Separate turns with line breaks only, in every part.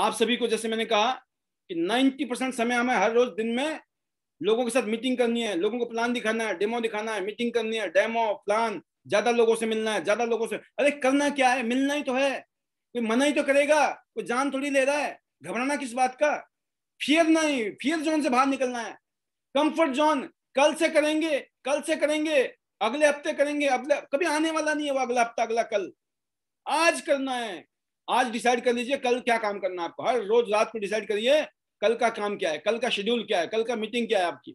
आप सभी को जैसे मैंने कहा कि 90 परसेंट समय हमें हर रोज दिन में लोगों के साथ मीटिंग करनी है लोगों को प्लान दिखाना है डेमो दिखाना है मीटिंग करनी है डेमो प्लान ज्यादा लोगों से मिलना है ज्यादा लोगों से अरे करना क्या है मिलना ही तो है कोई मना ही तो करेगा कोई जान थोड़ी ले रहा है घबराना किस बात का फियर नहीं फियर जोन से बाहर निकलना है कंफर्ट जोन कल से करेंगे कल से करेंगे अगले हफ्ते करेंगे अगले कभी आने वाला नहीं है वो अगला हफ्ता अगला कल आज करना है आज डिसाइड कर लीजिए कल क्या काम करना है आपको हर रोज रात को डिसाइड करिए कल का काम क्या है कल का शेड्यूल क्या है कल का मीटिंग क्या है आपकी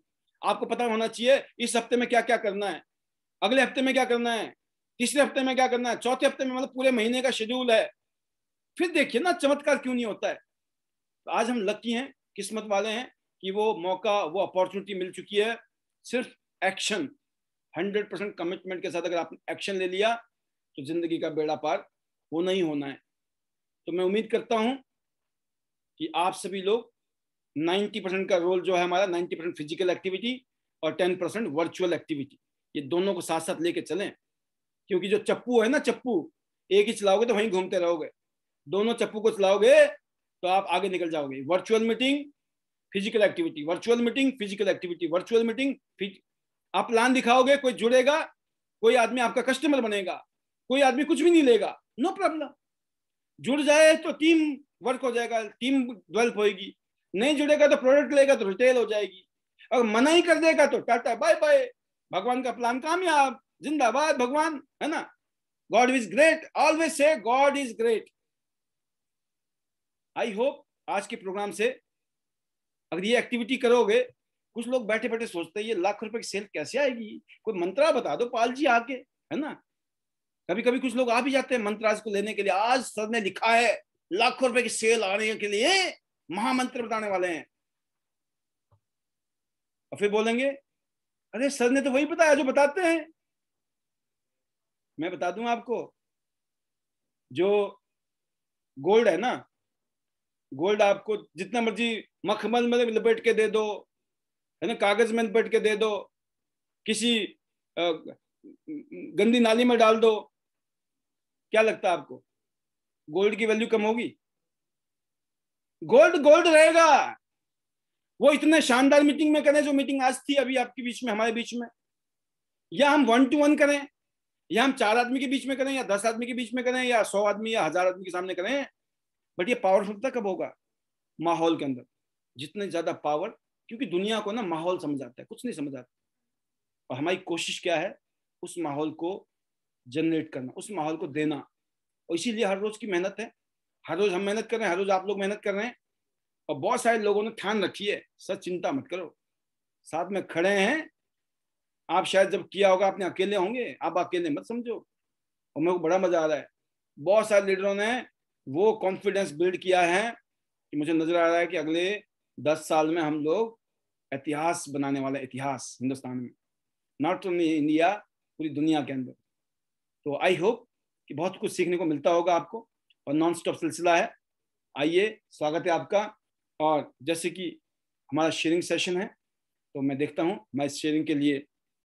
आपको पता होना चाहिए इस हफ्ते में क्या क्या करना है अगले हफ्ते में क्या करना है तीसरे हफ्ते में क्या करना है चौथे हफ्ते में मतलब पूरे महीने का शेड्यूल है फिर देखिए ना चमत्कार क्यों नहीं होता है तो आज हम लकी हैं किस्मत वाले हैं कि वो मौका वो अपॉर्चुनिटी मिल चुकी है सिर्फ एक्शन हंड्रेड परसेंट कमिटमेंट के साथ अगर आपने एक्शन ले लिया तो जिंदगी का बेड़ा पार वो नहीं होना है तो मैं उम्मीद करता हूं कि आप सभी लोग 90 परसेंट का रोल जो है हमारा 90 परसेंट फिजिकल एक्टिविटी और 10 परसेंट वर्चुअल एक्टिविटी ये दोनों को साथ साथ लेके चलें क्योंकि जो चप्पू है ना चप्पू एक ही चलाओगे तो वहीं घूमते रहोगे दोनों चप्पू को चलाओगे तो आप आगे निकल जाओगे virtual meeting physical activity virtual meeting physical activity virtual meeting आप प्लान दिखाओगे कोई जुड़ेगा कोई आदमी आपका कस्टमर बनेगा कोई आदमी कुछ भी नहीं लेगा नो प्रॉब्लम जुड़ जाए तो टीम वर्क हो जाएगा टीम डेवलप होगी नहीं जुड़ेगा तो प्रोडक्ट लेगा तो रिटेल हो जाएगी अगर मना ही कर देगा तो टाटा बाय बाय भगवान का प्लान कामयाब जिंदाबाद भगवान है ना गॉड इज ग्रेट ऑलवेज से God is great I hope आज के प्रोग्राम से अगर ये एक्टिविटी करोगे कुछ लोग बैठे बैठे सोचते हैं ये लाख रुपए की सेल कैसे आएगी कोई मंत्रा बता दो पाल जी आके है ना कभी कभी कुछ लोग आ भी जाते हैं मंत्राज को लेने के लिए आज सर ने लिखा है लाखों रुपए की सेल आने के लिए महामंत्र बताने वाले हैं और फिर बोलेंगे अरे सर ने तो वही बताया जो बताते हैं मैं बता दूं आपको जो गोल्ड है ना गोल्ड आपको जितना मर्जी मखमल में लपेट के दे दो है ना कागज में लपेट के दे दो किसी गंदी नाली में डाल दो क्या लगता है आपको गोल्ड की वैल्यू कम होगी गोल्ड गोल्ड रहेगा वो इतने शानदार मीटिंग में करें जो मीटिंग आज थी अभी आपके बीच में हमारे बीच में या हम वन टू वन करें या हम चार आदमी के बीच में करें या दस आदमी के बीच में करें या सौ आदमी या हजार आदमी के सामने करें बट ये पावरफुलता कब होगा माहौल के अंदर जितने ज्यादा पावर क्योंकि दुनिया को ना माहौल समझ आता है कुछ नहीं समझ आता और हमारी कोशिश क्या है उस माहौल को जनरेट करना उस माहौल को देना और इसीलिए हर रोज की मेहनत है हर रोज हम मेहनत कर रहे हैं हर रोज आप लोग मेहनत कर रहे हैं और बहुत सारे लोगों ने ठान रखी है सर चिंता मत करो साथ में खड़े हैं आप शायद जब किया होगा आपने अकेले होंगे आप अकेले मत समझो और मेरे को बड़ा मजा आ रहा है बहुत सारे लीडरों ने वो कॉन्फिडेंस बिल्ड किया है कि मुझे नजर आ रहा है कि अगले दस साल में हम लोग इतिहास बनाने वाले इतिहास हिंदुस्तान में नॉट ओनली इंडिया पूरी दुनिया के अंदर तो आई होप कि बहुत कुछ सीखने को मिलता होगा आपको और नॉन स्टॉप सिलसिला है आइए स्वागत है आपका और जैसे कि हमारा शेयरिंग सेशन है तो मैं देखता हूँ मैं इस शेयरिंग के लिए